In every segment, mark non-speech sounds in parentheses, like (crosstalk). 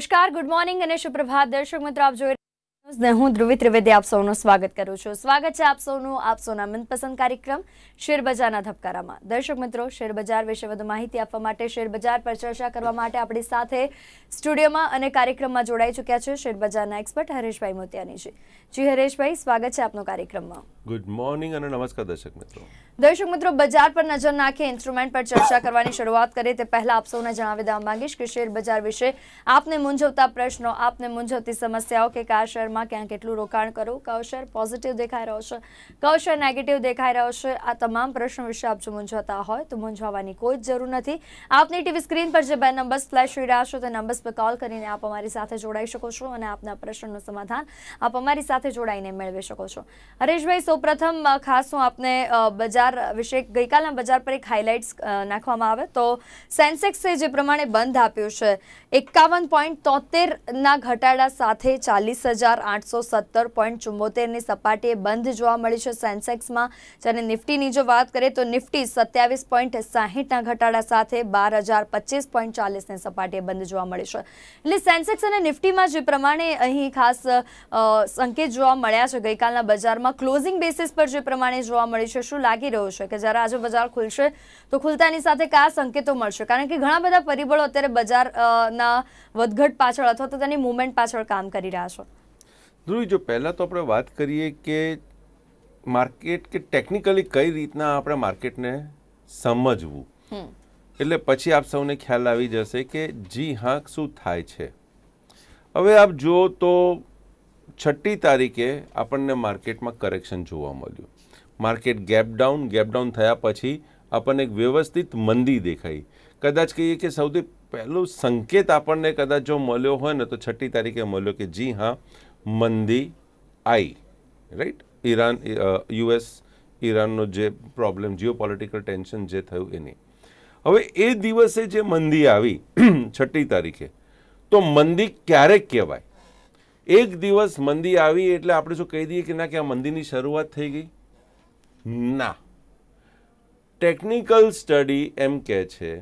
નમસ્કાર good morning અને સુપ્રભાત દર્શક મિત્રો આપ જોઈ હું ધ્રુવી ત્રિવેદી આપ સૌનું સ્વાગત કરું છું સ્વાગત છે આપ સૌનું આપ સૌના મનપસંદ કાર્યક્રમ શેરબજારના ધબકારામાં દર્શક મિત્રો શેરબજાર વિશે વધુ માહિતી આપવા માટે શેરબજાર પર ચર્ચા કરવા માટે આપણી સાથે સ્ટુડિયોમાં અને કાર્યક્રમમાં જોડાઈ ચૂક્યા છે શેરબજારના એક્સપર્ટ હરેશભાઈ મોતિયાનીજી જી હરેશભાઈ સ્વાગત છે આપનો કાર્યક્રમમાં ગુડ મોર્નિંગ અને નમસ્કાર દર્શક મિત્રો દર્શક મિત્રો બજાર પર નજર નાખી ઇન્સ્ટ્રુમેન્ટ પર ચર્ચા કરવાની શરૂઆત કરીએ તે પહેલા આપ સૌને જણાવી દેવા માંગીશ કે શેર બજાર વિશે આપને મૂંઝવતા પ્રશ્નો આપને મૂંઝવતી સમસ્યાઓ કે કાર શેરમાં બજારમાં ક્યાં કેટલું રોકાણ કરવું કયો શેર પોઝિટિવ દેખાઈ રહ્યો છે કયો શેર નેગેટિવ દેખાઈ રહ્યો છે આ તમામ પ્રશ્નો વિશે આપ જો મૂંઝાતા હોય તો મૂંઝાવાની કોઈ જ જરૂર નથી આપની ટીવી સ્ક્રીન પર જે બે નંબર્સ ફ્લેશ થઈ રહ્યા છે તે નંબર્સ પર કોલ કરીને આપ અમારી સાથે જોડાઈ શકો છો અને આપના પ્રશ્નનું સમાધાન આપ અમારી સાથે જોડાઈને મેળવી શકો છો હરેશભાઈ સૌપ્રથમ ખાસ હું આપને બજાર વિશે ગઈકાલના બજાર પર એક હાઇલાઇટ્સ નાખવામાં આવે તો સેન્સેક્સે જે પ્રમાણે બંધ આપ્યું છે એકાવન પોઈન્ટ તોતેરના ઘટાડા સાથે ચાલીસ હજાર આઠસો સત્તર પોઈન્ટ ચુમ્મોતેરની સપાટીએ બંધ જોવા મળી છે સેન્સેક્સમાં જ્યારે નિફ્ટીની જો વાત કરીએ તો નિફ્ટી સત્યાવીસ પોઈન્ટ સાહીઠના ઘટાડા સાથે બાર હજાર પચીસ પોઈન્ટ ચાલીસની સપાટીએ બંધ જોવા મળી છે એટલે સેન્સેક્સ અને નિફ્ટીમાં જે પ્રમાણે અહીં ખાસ સંકેત જોવા મળ્યા છે ગઈકાલના બજારમાં ક્લોઝિંગ બેસિસ પર જે પ્રમાણે જોવા મળ્યું છે શું લાગી રહ્યું છે કે જ્યારે આજે બજાર ખુલશે તો ખુલતાની સાથે કયા સંકેતો મળશે કારણ કે ઘણા બધા પરિબળો અત્યારે બજારના વધઘટ પાછળ અથવા તો તેની મુવમેન્ટ પાછળ કામ કરી રહ્યા છે ધ્રુવી જો પહેલાં તો આપણે વાત કરીએ કે માર્કેટ કે ટેકનિકલી કઈ રીતના આપણે માર્કેટને સમજવું એટલે પછી આપ સૌને ખ્યાલ આવી જશે કે જી હા શું થાય છે હવે આપ જુઓ તો છઠ્ઠી તારીખે આપણને માર્કેટમાં કરેક્શન જોવા મળ્યું market gap down gap down થયા પછી આપણને એક વ્યવસ્થિત મંદી દેખાઈ કદાચ કહીએ કે સૌથી પહેલો સંકેત આપણને કદાચ જો મળ્યો હોય ને તો છઠ્ઠી તારીખે મળ્યો કે જી હા મંદી આવી રાઈટ ઈરાન યુએસ ઈરાનનો જે પ્રોબ્લેમ જીઓ પોલિટિકલ ટેન્શન જે થયું એની હવે એ દિવસે જે મંદી આવી (clears throat) છઠ્ઠી તારીખે તો મંદી ક્યારેક કહેવાય એક દિવસ મંદી આવી એટલે આપણે શું કહી દઈએ કે ના કે આ મંદીની શરૂઆત થઈ ગઈ ના ટેકનિકલ સ્ટડી એમ કહે છે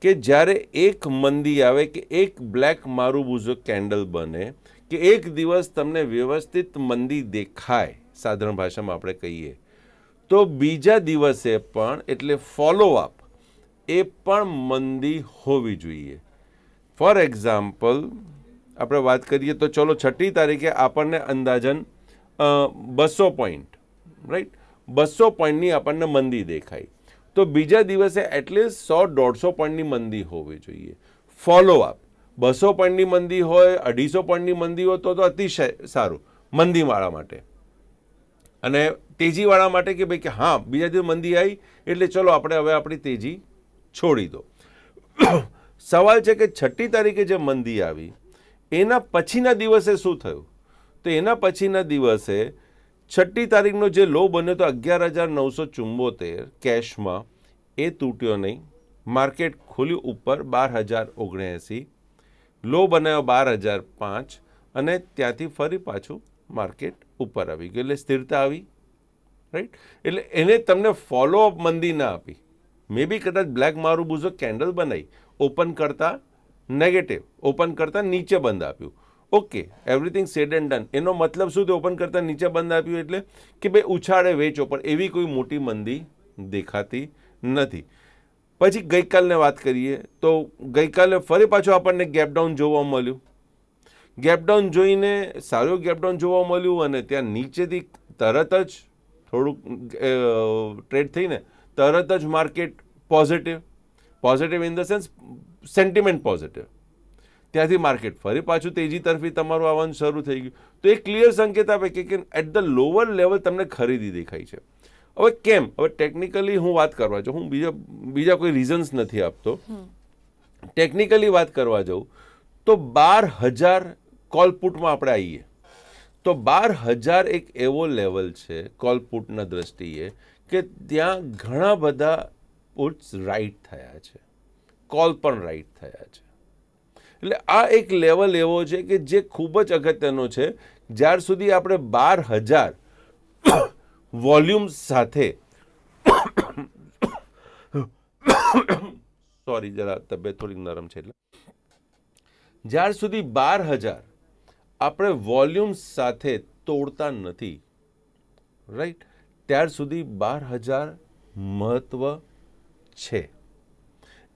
કે જ્યારે એક મંદી આવે કે એક બ્લેક મારું મારુબુઝો કેન્ડલ બને કે એક દિવસ તમને વ્યવસ્થિત મંદી દેખાય સાધારણ ભાષામાં આપણે કહીએ તો બીજા દિવસે પણ એટલે ફોલોઅપ એ પણ મંદી હોવી જોઈએ ફોર એક્ઝામ્પલ આપણે વાત કરીએ તો ચલો છઠ્ઠી તારીખે આપણને અંદાજન બસો પોઈન્ટ રાઈટ બસો પોઈન્ટની આપણને મંદી દેખાય તો બીજા દિવસે એટલીસ્ટ સો દોઢસો પોઈન્ટની મંદી હોવી જોઈએ ફોલોઅપ બસો પોઈન્ટની મંદી હોય અઢીસો પોઈન્ટની મંદી હોય તો તો અતિશય સારું મંદીવાળા માટે અને તેજીવાળા માટે કે ભાઈ કે હા બીજા દિવસ મંદી આવી એટલે ચલો આપણે હવે આપણી તેજી છોડી દો સવાલ છે કે છઠ્ઠી તારીખે જે મંદી આવી એના પછીના દિવસે શું થયું તો એના પછીના દિવસે છઠ્ઠી તારીખનો જે લો બન્યો તો અગિયાર હજાર નવસો ચુંબોતેર કેશમાં એ તૂટ્યો નહીં માર્કેટ ખુલ્યું ઉપર બાર હજાર ઓગણએંસી લો બનાવ્યો બાર હજાર પાંચ અને ત્યાંથી ફરી પાછું માર્કેટ ઉપર આવી ગયું એટલે સ્થિરતા આવી રાઈટ એટલે એને તમને ફોલો અપ મંદી ના આપી મે બી કદાચ બ્લેક મારું મારુબુઝો કેન્ડલ બનાવી ઓપન કરતાં નેગેટિવ ઓપન કરતાં નીચે બંધ આપ્યું okay everything said and done એનો મતલબ શું તે ઓપન કરતાં નીચે બંધ આપ્યું એટલે કે ભાઈ ઉછાળે વેચો પણ એવી કોઈ મોટી મંદી દેખાતી નથી પછી ગઈકાલને વાત કરીએ તો ગઈકાલે ફરી પાછું આપણને ગેપડાઉન જોવા મળ્યું ગેપડાઉન જોઈને સારું ગેપડાઉન જોવા મળ્યું અને ત્યાં નીચેથી તરત જ થોડુંક ટ્રેડ થઈને તરત જ market positive positive in the sense sentiment positive ત્યાંથી માર્કેટ ફરી પાછું તેજી તરફી તમારું આવવાનું શરૂ થઈ ગયું તો એ ક્લિયર સંકેત આપે કે એટ ધ લોઅર લેવલ તમને ખરીદી દેખાય છે હવે કેમ હવે ટેકનિકલી હું વાત કરવા જાઉં હું બીજા બીજા કોઈ રીઝન્સ નથી આપતો ટેકનિકલી વાત કરવા જાઉં તો બાર હજાર કોલપુટમાં આપણે આવીએ તો બાર હજાર એક એવો લેવલ છે કોલપુટના દ્રષ્ટિએ કે ત્યાં ઘણા બધા પુટ્સ રાઈટ થયા છે કોલ પણ રાઈટ થયા છે એટલે આ એક લેવલ એવો છે કે જે ખૂબ જ અગત્યનો છે જ્યાર સુધી આપણે બાર હજાર વોલ્યુમ સાથે સોરી જરા તબિયત થોડી નરમ છે એટલે જ્યાર સુધી બાર હજાર આપણે વોલ્યુમ સાથે તોડતા નથી રાઈટ ત્યાર સુધી બાર હજાર મહત્વ છે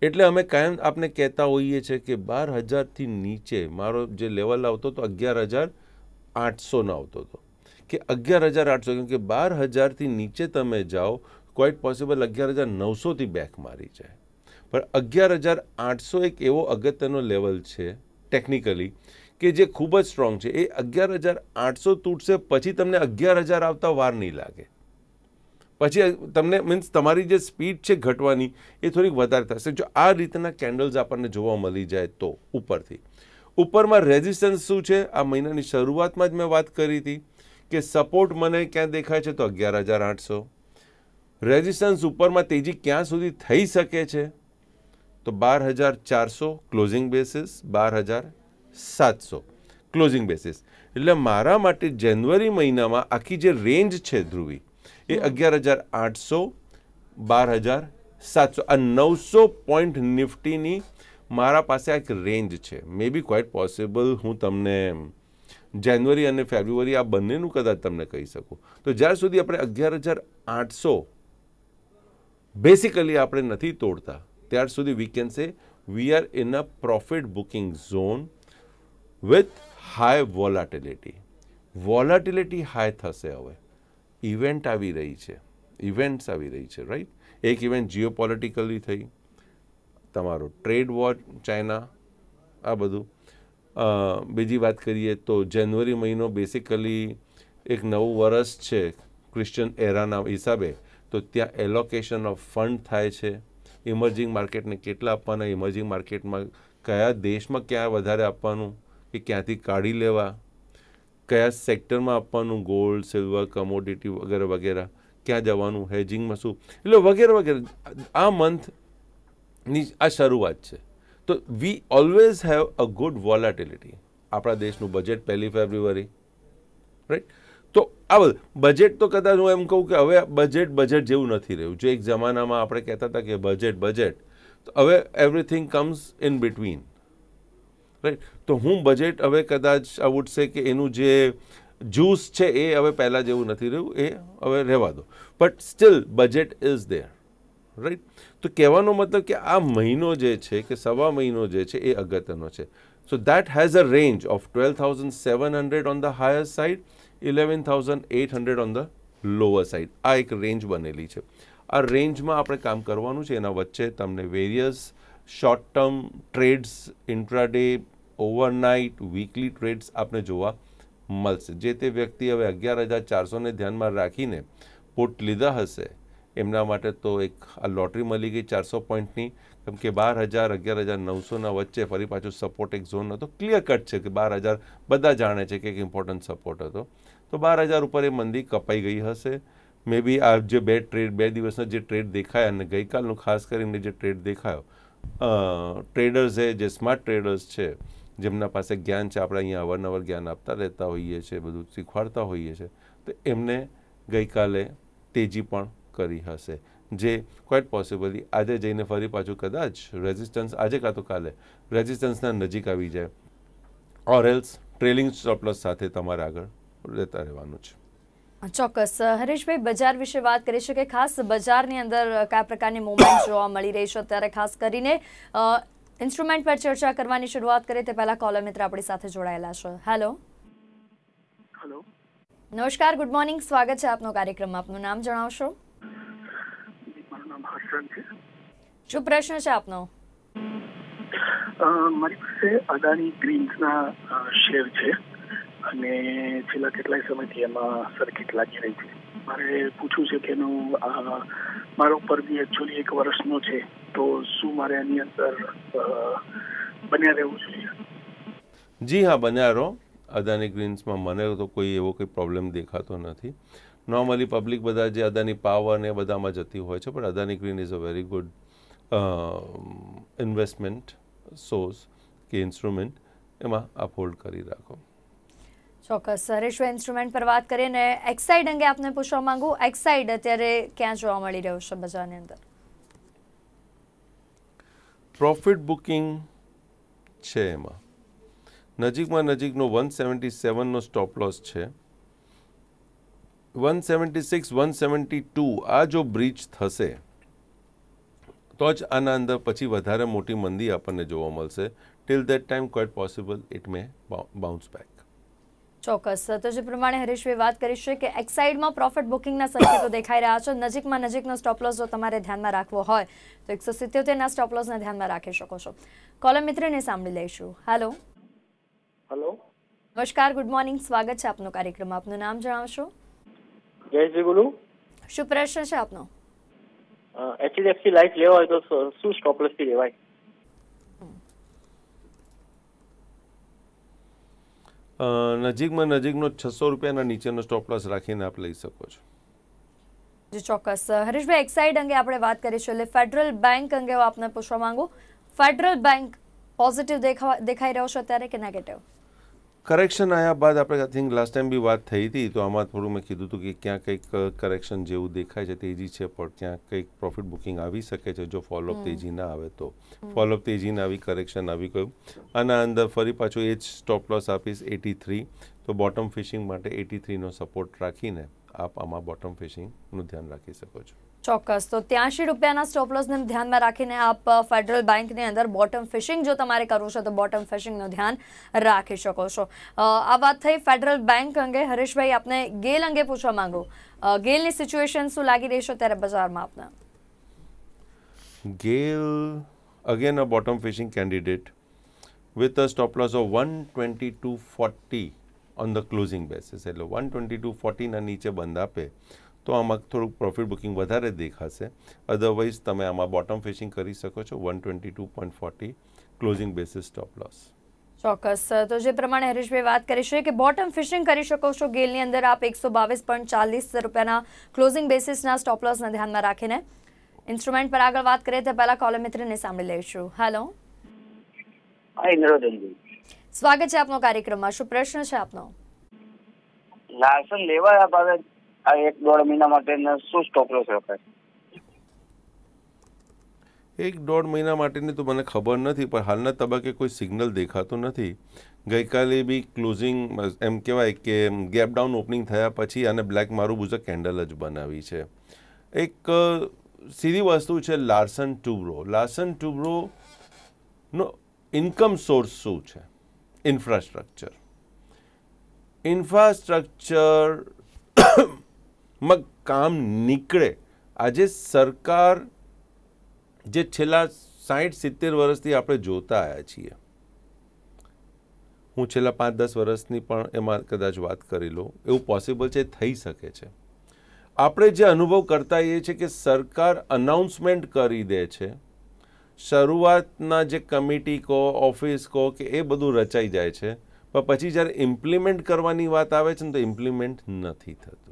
એટલે અમે કાયમ આપને કહેતા હોઈએ છીએ કે બાર હજારથી નીચે મારો જે લેવલ આવતો હતો અગિયાર હજાર આઠસોનો આવતો હતો કે અગિયાર હજાર આઠસો કેમ કે બાર હજારથી નીચે તમે જાઓ ક્વાઇટ પોસિબલ અગિયાર હજાર નવસોથી બેક મારી જાય પણ અગિયાર હજાર આઠસો એક એવો અગત્યનો લેવલ છે ટેકનિકલી કે જે ખૂબ જ સ્ટ્રોંગ છે એ અગિયાર હજાર આઠસો તૂટશે પછી તમને અગિયાર હજાર આવતા વાર નહીં લાગે પછી તમને મીન્સ તમારી જે સ્પીડ છે ઘટવાની એ થોડીક વધારે થશે જો આ રીતના કેન્ડલ્સ આપણને જોવા મળી જાય તો ઉપરથી ઉપરમાં રેઝિસ્ટન્સ શું છે આ મહિનાની શરૂઆતમાં જ મેં વાત કરી હતી કે સપોર્ટ મને ક્યાં દેખાય છે તો અગિયાર હજાર આઠસો રેઝિસ્ટન્સ ઉપરમાં તેજી ક્યાં સુધી થઈ શકે છે તો બાર હજાર ચારસો ક્લોઝિંગ બેસિસ બાર હજાર સાતસો ક્લોઝિંગ બેસિસ એટલે મારા માટે જાન્યુઆરી મહિનામાં આખી જે રેન્જ છે ધ્રુવી એ અગિયાર હજાર આઠસો બાર હજાર સાતસો આ નવસો પોઈન્ટ નિફ્ટીની મારા પાસે એક રેન્જ છે મે બી ક્વાઇટ પોસિબલ હું તમને જાન્યુઆરી અને ફેબ્રુઆરી આ બંનેનું કદાચ તમને કહી શકું તો જ્યાર સુધી આપણે અગિયાર હજાર આઠસો બેસિકલી આપણે નથી તોડતા ત્યાર સુધી we can say we are in a profit booking zone with high volatility volatility high થશે હવે ઇવેન્ટ આવી રહી છે ઇવેન્ટ્સ આવી રહી છે રાઈટ એક ઇવેન્ટ જીઓપોલિટિકલી થઈ તમારો ટ્રેડ વોર ચાઇના આ બધું બીજી વાત કરીએ તો જાન્યુઆરી મહિનો બેસિકલી એક નવું વર્ષ છે ક્રિશ્ચન એરાના હિસાબે તો ત્યાં એલોકેશન ઓફ ફંડ થાય છે ઇમર્જિંગ માર્કેટને કેટલા આપવાના ઇમર્જિંગ માર્કેટમાં કયા દેશમાં ક્યાં વધારે આપવાનું કે ક્યાંથી કાઢી લેવા કયા સેક્ટરમાં આપવાનું ગોલ્ડ સિલ્વર કમોડિટી વગેરે વગેરે ક્યાં જવાનું હેજિંગમાં શું એટલે વગેરે વગેરે આ મંથની આ શરૂઆત છે તો we always have a good volatility આપણા દેશનું બજેટ પહેલી ફેબ્રુઆરી રાઈટ તો આ બધું બજેટ તો કદાચ હું એમ કહું કે હવે બજેટ બજેટ જેવું નથી રહ્યું જો એક જમાનામાં આપણે કહેતા હતા કે બજેટ બજેટ તો હવે everything comes in between right તો હું બજેટ હવે કદાચ આ છે કે એનું જે જ્યુસ છે એ હવે પહેલાં જેવું નથી રહ્યું એ હવે રહેવા દો but still budget is there right તો કહેવાનો મતલબ કે આ મહિનો જે છે કે સવા મહિનો જે છે એ અગત્યનો છે so that has a range of twelve thousand seven hundred on the higher side eleven thousand eight hundred on the lower side આ એક રેન્જ બનેલી છે આ રેન્જમાં આપણે કામ કરવાનું છે એના વચ્ચે તમને various short term trades intraday overnight weekly trades આપણે જોવા મળશે જે તે વ્યક્તિ હવે અગિયાર હજાર ચારસોને ધ્યાનમાં રાખીને પોટ લીધા હશે એમના માટે તો એક આ લોટરી મળી ગઈ ચારસો પોઈન્ટની કેમ કે બાર હજાર અગિયાર હજાર નવસોના વચ્ચે ફરી પાછું સપોર્ટ એક ઝોન હતો ક્લિયર કટ છે કે બાર હજાર બધા જાણે છે કે એક ઇમ્પોર્ટન્ટ સપોર્ટ હતો તો બાર હજાર ઉપર એ મંદી કપાઈ ગઈ હશે મે બી આ જે બે ટ્રેડ બે દિવસના જે ટ્રેડ દેખાયા અને ગઈકાલનું ખાસ કરીને જે ટ્રેડ દેખાયો ટ્રેડર્સે જે સ્માર્ટ ટ્રેડર્સ છે જેમના પાસે જ્ઞાન છે આપણે અહીંયા અવારનવાર જ્ઞાન આપતા રહેતા હોઈએ છીએ બધું શીખવાડતા હોઈએ છીએ તો એમને ગઈકાલે તેજી પણ કરી હશે જે ક્વાઇટ પોસિબલી આજે જઈને ફરી પાછું કદાચ રેઝિસ્ટન્સ આજે કાં તો કાલે રેઝિસ્ટન્સના નજીક આવી જાય ઓર એલ્સ ટ્રેલિંગ સ્ટોપલોસ સાથે તમારે આગળ રહેતા રહેવાનું છે ચોક્કસ હરેશભાઈ બજાર વિશે વાત કરી છે કે ખાસ બજારની અંદર કયા પ્રકારની મુવમેન્ટ જોવા મળી રહી છે અત્યારે ખાસ કરીને ઇન્સ્ટ્રુમેન્ટ પર ચર્ચા કરવાની શરૂઆત કરીએ તે પહેલા કોલર મિત્ર આપણી સાથે જોડાયેલા છે હેલો હેલો નમસ્કાર ગુડ મોર્નિંગ સ્વાગત છે આપનો કાર્યક્રમ આપનું નામ જણાવશો પ્રસન્ન છે શું પ્રશ્ન છે આપનો મારી પાસે અદાણી ગ્રીન્સના શેર છે અને છેલ્લા કેટલાય સમયથી એમાં સર્કિટ લાગી રહી છે મારે પૂછવું છે કે એનું મારો પરબી એકચ્યુઅલી એક વર્ષનો છે તો શું મારે એની અંદર બન્યા રહેવું જોઈએ જી હા બન્યા રહો અદાની ગ્રીન્સમાં મને તો કોઈ એવો કોઈ પ્રોબ્લેમ દેખાતો નથી નોર્મલી પબ્લિક બધા જે અદાની પાવર ને બધામાં જતી હોય છે પણ Adani green is a very good investment source કે ઇન્સ્ટ્રુમેન્ટ એમાં આપ હોલ્ડ કરી રાખો ચોક્કસ રેશો ઇન્સ્ટ્રુમેન્ટ પર વાત કરીએ ને એક્સાઇડ અંગે આપને પૂછવા માંગુ એક્સાઇડ અત્યારે ક્યાં જોવા મળી રહ્યો છે બજારની અંદર પ્રોફિટ બુકિંગ છે એમાં નજીકમાં નજીકનો વન સેવન્ટી સેવનનો સ્ટોપ લોસ છે one seventy six one seventy two આ જો બ્રિજ થશે તો જ આના અંદર પછી વધારે મોટી મંદી આપણને જોવા મળશે till that time quite possible it may bounce back ચોક્કસ તો જે પ્રમાણે હરીશભાઈ વાત કરી છે કે એક્સાઇડમાં પ્રોફિટ બુકિંગના સંકેતો દેખાઈ રહ્યા છે નજીકમાં નજીકનો સ્ટોપ જો તમારે ધ્યાનમાં રાખવો હોય તો એકસો સિત્યોતેરના સ્ટોપ ધ્યાનમાં રાખી શકો છો કોલમ મિત્રને સાંભળી લઈશું હેલો હેલો નમસ્કાર ગુડ મોર્નિંગ સ્વાગત છે આપનો કાર્યક્રમ આપનું નામ જણાવશો જયશ્રી બોલું શું પ્રશ્ન છે આપનો એચડીએફસી લાઈફ લેવા હોય તો શું સ્ટોપલેસ થી લેવાય નજીકમાં નજીકનો છસો રૂપિયાના નીચેનો સ્ટોપલેસ રાખીને આપ લઈ શકો છો જી ચોક્કસ હરીશભાઈ એક્સાઇડ અંગે આપણે વાત કરી છે એટલે ફેડરલ બેંક અંગે હું આપને પૂછવા માંગુ ફેડરલ બેંક પોઝિટિવ દેખાઈ રહ્યો છે અત્યારે કે નેગેટિવ કરેક્શન આયા બાદ આપણે આઈ થિંક લાસ્ટ ટાઈમ બી વાત થઈ હતી તો આમાં થોડું મેં કીધું હતું કે ક્યાં કંઈક કરેક્શન જેવું દેખાય છે તેજી છે પણ ત્યાં કંઈક પ્રોફિટ બુકિંગ આવી શકે છે જો ફોલોઅપ તેજી ના આવે તો ફોલોઅપ તેજી ના આવી કરેક્શન આવી ગયું આના અંદર ફરી પાછું એ જ સ્ટોપ લોસ આપીશ એટી થ્રી તો બોટમ ફિશિંગ માટે એટી થ્રીનો સપોર્ટ રાખીને આપ આમાં બોટમ ફિશિંગનું ધ્યાન રાખી શકો છો ચોક્કસ તો ત્યાંશી રૂપિયાના સ્ટોપ લોસને ધ્યાનમાં રાખીને આપ ફેડરલ બેંકની અંદર બોટમ ફિશિંગ જો તમારે કરવું છે તો બોટમ ફિશિંગનું ધ્યાન રાખી શકો છો આ વાત થઈ ફેડરલ બેંક અંગે હરીશભાઈ આપને ગેલ અંગે પૂછવા માંગુ ગેલની સિચ્યુએશન શું લાગી રહી છે ત્યારે બજારમાં આપને GAIL again a bottom fishing candidate with a stop of one twenty two forty on the closing basis એટલે વન ટ્વેન્ટી ટુ ફોર્ટીના નીચે બંધ આપે તો આમાં થોડુંક પ્રોફિટ બુકિંગ વધારે દેખાશે અધરવાઇઝ તમે આમાં બોટમ ફિશિંગ કરી શકો છો one twenty two point forty closing basis stop loss ચોક્કસ તો જે પ્રમાણે હરીશભાઈ વાત કરી છે કે બોટમ ફિશિંગ કરી શકો છો ગેલની અંદર આપ એકસો બાવીસ પોઈન્ટ ચાલીસ રૂપિયાના ક્લોઝિંગ બેસિસના સ્ટોપલોસને ધ્યાનમાં રાખીને ઇન્સ્ટ્રુમેન્ટ પર આગળ વાત કરીએ તે પહેલા કોલર મિત્રને સાંભળી લઈશું હેલો સ્વાગત છે આપનો કાર્યક્રમમાં શું પ્રશ્ન છે આપનો લાયસન્સ લેવા આવે આ એક દોઢ મહિના માટે શું સ્ટોક લોસ રખાય એક દોઢ મહિના માટેની તો મને ખબર નથી પણ હાલના તબક્કે કોઈ સિગ્નલ દેખાતો નથી ગઈકાલે બી ક્લોઝિંગ એમ કહેવાય કે ગેપ ડાઉન ઓપનિંગ થયા પછી અને બ્લેક મારું બુઝા કેન્ડલ જ બનાવી છે એક સીધી વસ્તુ છે લાર્સન ટુબ્રો લાર્સન ટુબ્રોનો ઇન્કમ સોર્સ શું છે ઇન્ફ્રાસ્ટ્રક્ચર ઇન્ફ્રાસ્ટ્રક્ચર મગ કામ નીકળે આજે સરકાર જે છેલ્લા સાઠ સિત્તેર વર્ષથી આપણે જોતા આવ્યા છીએ હું છેલ્લા પાંચ દસ વર્ષની પણ એમાં કદાચ વાત કરી લઉં એવું પોસિબલ છે થઈ શકે છે આપણે જે અનુભવ કરતા એ છે કે સરકાર અનાઉન્સમેન્ટ કરી દે છે શરૂઆતના જે કમિટી કહો ઓફિસ કહો કે એ બધું રચાઈ જાય છે પણ પછી જ્યારે ઇમ્પ્લિમેન્ટ કરવાની વાત આવે છે ને તો ઇમ્પ્લિમેન્ટ નથી થતું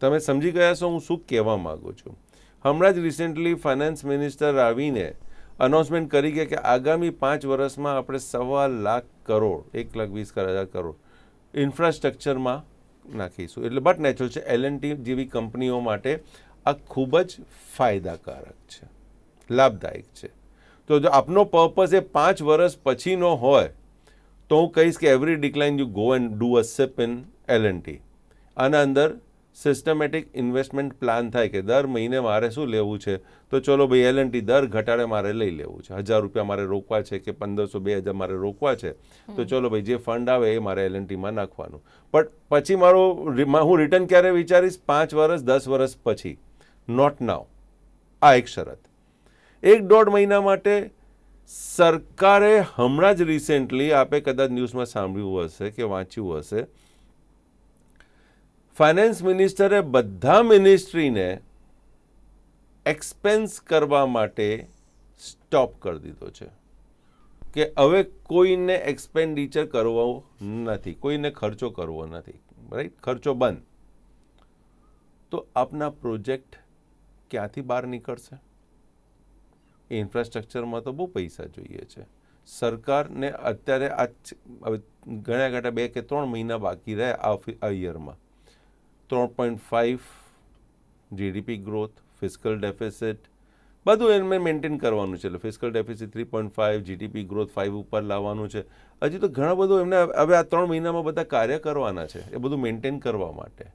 તમે સમજી ગયા છો હું શું કહેવા માગું છું હમણાં જ રિસેન્ટલી ફાઇનાન્સ મિનિસ્ટર આવીને અનાઉન્સમેન્ટ કરી ગયા કે આગામી પાંચ વર્ષમાં આપણે સવા લાખ કરોડ એક લાખ વીસ હજાર કરોડ ઇન્ફ્રાસ્ટ્રક્ચરમાં નાખીશું એટલે બટ નેચરલ છે એલ એન્ડ ટી જેવી કંપનીઓ માટે આ ખૂબ જ ફાયદાકારક છે લાભદાયક છે તો જો આપનો પર્પઝ એ પાંચ વર્ષ પછીનો હોય તો હું કહીશ કે every decline you go and do a SIP in L and T આના અંદર સિસ્ટમેટિક ઇન્વેસ્ટમેન્ટ પ્લાન થાય કે દર મહિને મારે શું લેવું છે તો ચલો ભાઈ એલ એન્ડ ટી દર ઘટાડે મારે લઈ લેવું છે હજાર રૂપિયા મારે રોકવા છે કે પંદરસો બે હજાર મારે રોકવા છે તો ચલો ભાઈ જે ફંડ આવે એ મારે એલ એન્ડ ટીમાં નાખવાનું બટ પછી મારો હું રિટર્ન ક્યારે વિચારીશ પાંચ વર્ષ દસ વર્ષ પછી નોટ નાવ આ એક શરત એક દોઢ મહિના માટે સરકારે હમણાં જ રિસેન્ટલી આપે કદાચ ન્યૂઝમાં સાંભળ્યું હશે કે વાંચ્યું હશે ફાઇનાન્સ મિનિસ્ટરે બધા મિનિસ્ટ્રીને એક્સપેન્સ કરવા માટે સ્ટોપ કરી દીધો છે કે હવે કોઈને એક્સપેન્ડિચર કરવો નથી કોઈને ખર્ચો કરવો નથી રાઈટ ખર્ચો બંધ તો આપના પ્રોજેક્ટ ક્યાંથી બહાર નીકળશે ઇન્ફ્રાસ્ટ્રક્ચરમાં તો બહુ પૈસા જોઈએ છે સરકારને અત્યારે આ હવે ઘણા ઘટા બે કે ત્રણ મહિના બાકી રહે આ યરમાં ત્રણ point five GDP growth physical deficit બધું એને મેન્ટેન કરવાનું છે એટલે physical deficit three point five GDP growth five ઉપર લાવવાનું છે હજી તો ઘણા બધું એમને હવે આ ત્રણ મહિનામાં બધા કાર્ય કરવાના છે એ બધું મેન્ટેન કરવા માટે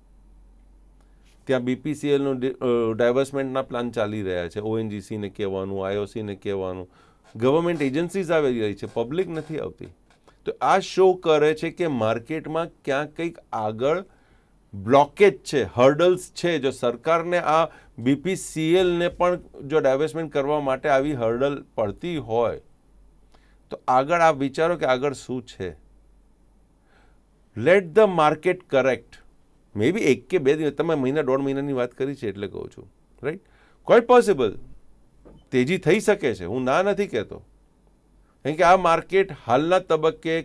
ત્યાં બીપીસીએલનું ડાયવર્સમેન્ટના પ્લાન ચાલી રહ્યા છે ઓએનજીસીને કહેવાનું આઈઓસીને કહેવાનું ગવર્મેન્ટ એજન્સીઝ આવી રહી છે પબ્લિક નથી આવતી તો આ શો કરે છે કે માર્કેટમાં ક્યાંક કંઈક આગળ બ્લોકેજ છે હર્ડલ્સ છે જો સરકારને આ બીપીસીએલને પણ જો ડાયવેસ્ટમેન્ટ કરવા માટે આવી હર્ડલ પડતી હોય તો આગળ આ વિચારો કે આગળ શું છે let the market correct may be એક કે બે દિવસ તમે મહિના દોઢ મહિનાની વાત કરી છે એટલે કહું છું રાઈટ ક્વોટ પોસિબલ તેજી થઈ શકે છે હું ના નથી કહેતો કારણ કે આ માર્કેટ હાલના તબક્કે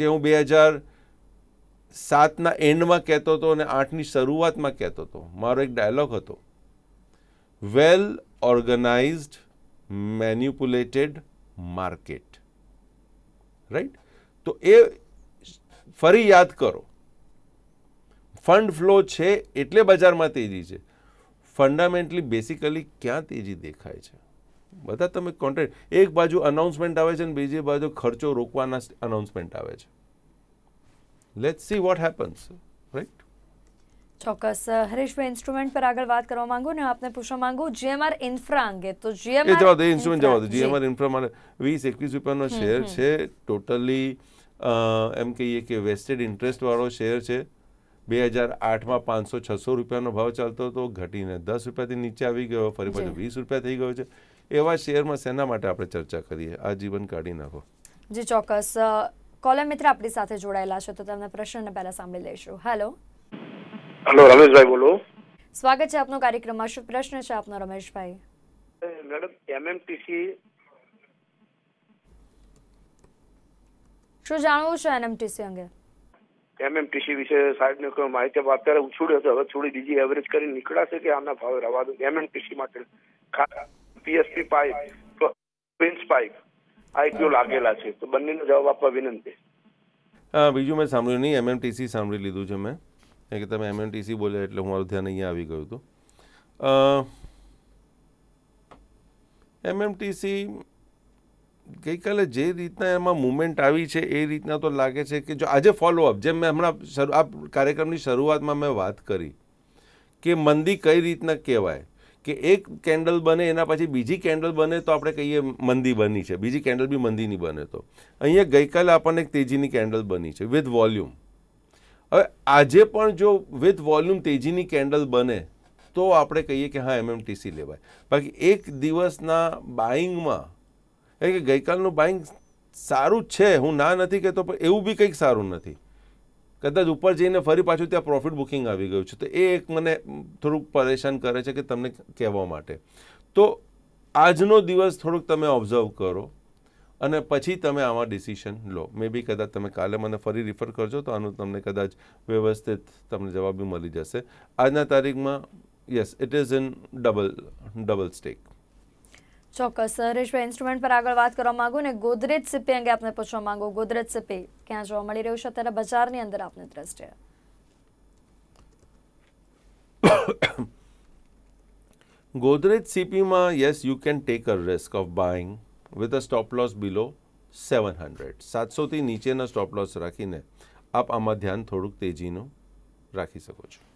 જે હું બે હજાર સાતના એન્ડમાં કહેતો હતો અને આઠની શરૂઆતમાં કહેતો હતો મારો એક ડાયલોગ હતો વેલ ઓર્ગનાઇઝડ મેન્યુપ્યુલેટેડ માર્કેટ રાઈટ તો એ ફરી યાદ કરો ફંડ ફ્લો છે એટલે બજારમાં તેજી છે ફંડામેન્ટલી બેસિકલી ક્યાં તેજી દેખાય છે બધા તમે કોન્ટ્રાક્ટ એક બાજુ અનાઉન્સમેન્ટ આવે છે અને બીજી બાજુ ખર્ચો રોકવાના અનાઉન્સમેન્ટ આવે છે let's see what happens right ચોક્કસ હરેશભાઈ ઇન્સ્ટ્રુમેન્ટ પર આગળ વાત કરવા માંગુ ને આપને પૂછવા માંગુ જીએમઆર ઇન્ફ્રા અંગે તો જીએમઆર જવા દે ઇન્સ્ટ્રુમેન્ટ જવા દે જીએમઆર ઇન્ફ્રા મારે વીસ એકવીસ રૂપિયાનો શેર છે ટોટલી એમ કહીએ કે વેસ્ટેડ ઇન્ટરેસ્ટવાળો શેર છે બે હજાર આઠમાં પાંચસો છસો રૂપિયાનો ભાવ ચાલતો હતો ઘટીને દસ રૂપિયાથી નીચે આવી ગયો ફરી પાછો વીસ રૂપિયા થઈ ગયો છે એવા શેરમાં શેના માટે આપણે ચર્ચા કરીએ આ જીવન કાઢી નાખો જે ચોક્કસ કોલર મિત્ર આપણી સાથે જોડાયેલા છે તો તેમના પ્રશ્નને પહેલા સાંભળી લઈશું હેલો હેલો રમેશભાઈ બોલો સ્વાગત છે આપનો કાર્યક્રમમાં શું પ્રશ્ન છે આપનો રમેશભાઈ મેડમ એમએમટીસી શું જાણવું છે એનએમટીસી અંગે એમએમટીસી વિશે સાહેબને કોઈ માહિતી આપો અત્યારે હું હતો હવે થોડી બીજી એવરેજ કરીને નીકળાશે કે આના ભાવે રવા દો એમએમટીસી માટે PSP pipe prince pipe IPO લાગેલા છે તો બંનેનો જવાબ આપવા વિનંતી હા બીજું મેં સાંભળ્યું નહીં એમએમટીસી સાંભળી લીધું છે મેં કે તમે એમએમટીસી બોલ્યા એટલે હું મારું ધ્યાન અહીંયા આવી ગયું હતું એમએમટીસી ગઈકાલે જે રીતના એમાં મુમેન્ટ આવી છે એ રીતના તો લાગે છે કે જો આજે ફોલોઅપ જેમ મેં હમણાં આ કાર્યક્રમની શરૂઆતમાં મેં વાત કરી કે મંદી કઈ રીતના કહેવાય કે એક કેન્ડલ બને એના પછી બીજી કેન્ડલ બને તો આપણે કહીએ મંદી બની છે બીજી કેન્ડલ બી મંદીની બને તો અહીંયા ગઈકાલે આપણને એક તેજીની કેન્ડલ બની છે વિથ વોલ્યુમ હવે આજે પણ જો વિથ વોલ્યુમ તેજીની કેન્ડલ બને તો આપણે કહીએ કે હા એમએમટીસી લેવાય બાકી એક દિવસના બાઇંગમાં એટલે કે ગઈકાલનું બાઇંગ સારું છે હું ના નથી કહેતો પણ એવું બી કંઈક સારું નથી કદાચ ઉપર જઈને ફરી પાછું ત્યાં પ્રોફિટ બુકિંગ આવી ગયું છે તો એ એક મને થોડુંક પરેશાન કરે છે કે તમને કહેવા માટે તો આજનો દિવસ થોડુંક તમે ઓબ્ઝર્વ કરો અને પછી તમે આવા ડિસિશન લો મે બી કદાચ તમે કાલે મને ફરી રિફર કરજો તો આનું તમને કદાચ વ્યવસ્થિત તમને જવાબ બી મળી જશે આજના તારીખમાં yes it is in double double stack ચોક્કસ હરેશભાઈ ઇન્સ્ટ્રુમેન્ટ પર આગળ વાત કરવા માંગુ ને ગોદરેજ સિપી અંગે આપને પૂછવા માંગુ ગોદરેજ સિપી ક્યાં જોવા મળી રહ્યું છે અત્યારે બજારની અંદર આપની દ્રષ્ટિએ ગોદરેજ સીપીમાં yes you can take a risk of buying with a stop loss below seven hundred સાતસોથી નીચેના સ્ટોપ લોસ રાખીને આપ આમાં ધ્યાન થોડુંક તેજીનું રાખી શકો છો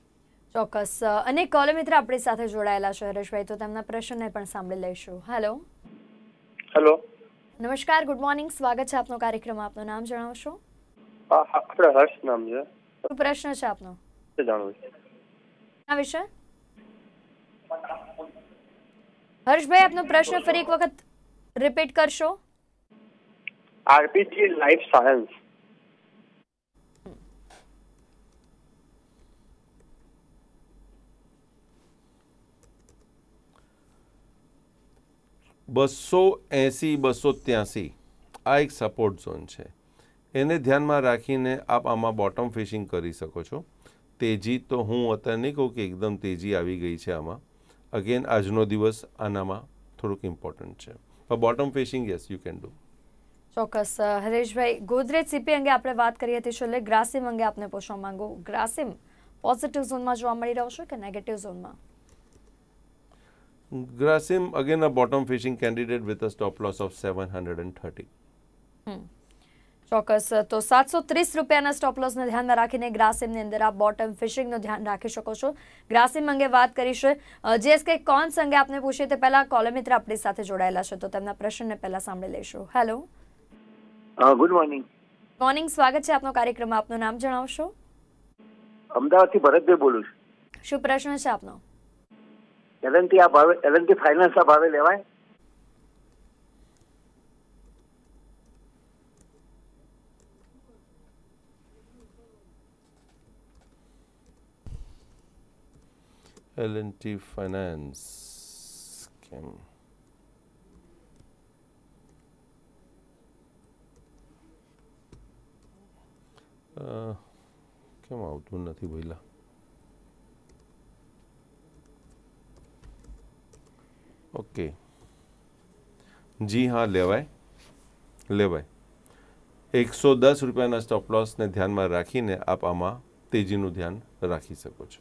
ચોક્કસ અને કોલે મિત્ર આપણી સાથે જોડાયેલા છે હરેશભાઈ તો તેમના પ્રશ્નને પણ સાંભળી લઈશું હેલો હેલો નમસ્કાર ગુડ મોર્નિંગ સ્વાગત છે આપનો કાર્યક્રમ આપનું નામ જણાવશો આપણે હર્ષ નામ છે શું પ્રશ્ન છે આપનો આ વિશે હર્ષભાઈ આપનો પ્રશ્ન ફરી એક વખત રિપીટ કરશો આરપીજી લાઈફ સાયન્સ બસો એંસી બસો ત્યાંસી આ એક સપોર્ટ ઝોન છે એને ધ્યાનમાં રાખીને આપ આમાં બોટમ ફિશિંગ કરી શકો છો તેજી તો હું અત્યારે નહીં કહું કે એકદમ તેજી આવી ગઈ છે આમાં અગેન આજનો દિવસ આનામાં થોડુંક ઇમ્પોર્ટન્ટ છે પણ bottom fishing yes you can do ચોક્કસ હરેશભાઈ ગોદરેજ સીપી અંગે આપણે વાત કરી હતી છેલ્લે ગ્રાસિમ અંગે આપને પૂછવા માંગુ ગ્રાસિમ પોઝિટિવ ઝોનમાં જોવા મળી રહ્યો છે કે નેગેટિવ ઝોનમાં Grasim again a bottom fishing candidate with a stop loss of 730. Hmm. ચોક્કસ તો સાતસો ત્રીસ રૂપિયાના સ્ટોપ ધ્યાનમાં રાખીને ગ્રાસિમની અંદર આપ બોટમ ફિશિંગનું ધ્યાન રાખી શકો છો ગ્રાસિમ અંગે વાત કરીશું જીએસકે કોન્સ અંગે આપને પૂછીએ તે પહેલા કોલર આપણી સાથે જોડાયેલા છે તો તેમના પ્રશ્નને પહેલા સાંભળી લઈશું હેલો ગુડ મોર્નિંગ મોર્નિંગ સ્વાગત છે આપનો કાર્યક્રમ આપનું નામ જણાવશો અમદાવાદથી ભરતભાઈ બોલું છું શું પ્રશ્ન છે આપનો એલએનટી આ ભાવે એલએનટી ફાઇનાન્સના ભાવે લેવાય એલએનટી ફાઇનાન્સ કેમ કેમ આવતું નથી ભઈલા ઓકે જી હા લેવાય લેવાય એકસો દસ રૂપિયાના સ્ટોપ લોસને ધ્યાનમાં રાખીને આપ આમાં તેજીનું ધ્યાન રાખી શકો છો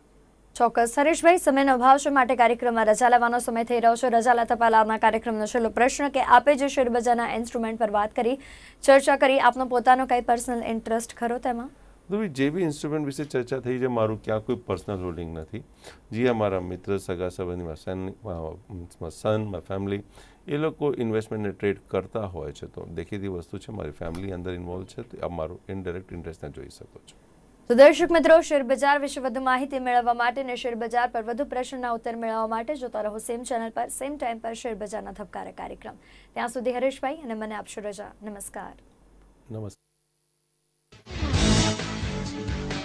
ચોક્કસ હરેશભાઈ સમયનો અભાવ છે માટે કાર્યક્રમમાં રજા લેવાનો સમય થઈ રહ્યો છે રજા લેતા આના કાર્યક્રમનો છેલ્લો પ્રશ્ન કે આપે જે શેરબજારના ઇન્સ્ટ્રુમેન્ટ પર વાત કરી ચર્ચા કરી આપનો પોતાનો કંઈ પર્સનલ ઇન્ટરેસ્ટ ખરો તેમાં તો જે બી ઇન્સ્ટ્રુમેન્ટ વિશે ચર્ચા થઈ છે મારું ક્યાં કોઈ પર્સનલ હોલ્ડિંગ નથી જે અમારા મિત્ર સગા સંબંધી મારા સન મારા ફેમિલી એ લોકો ઇન્વેસ્ટમેન્ટને ટ્રેડ કરતા હોય છે તો દેખીતી વસ્તુ છે મારી ફેમિલી અંદર ઇન્વોલ્વ છે તો અમારું ઇનડાયરેક્ટ ઇન્ટરેસ્ટને જોઈ શકો છો તો દર્શક મિત્રો શેર બજાર વિશે વધુ માહિતી મેળવવા માટે અને શેર બજાર પર વધુ પ્રશ્નના ઉત્તર મેળવવા માટે જોતા રહો સેમ ચેનલ પર સેમ ટાઈમ પર શેર બજારના ધબકારા કાર્યક્રમ ત્યાં સુધી હરેશભાઈ અને મને આપશો રજા નમસ્કાર નમસ્કાર Thank you.